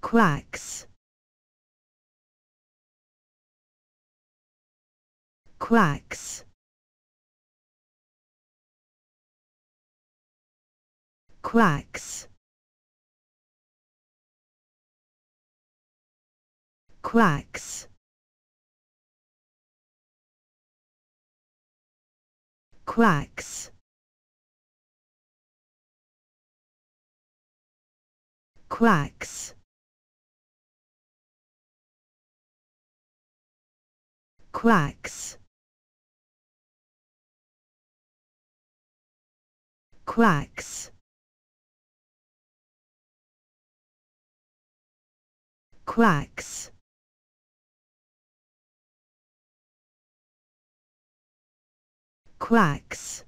quacks quacks quacks quacks quacks quacks quacks quacks quacks quacks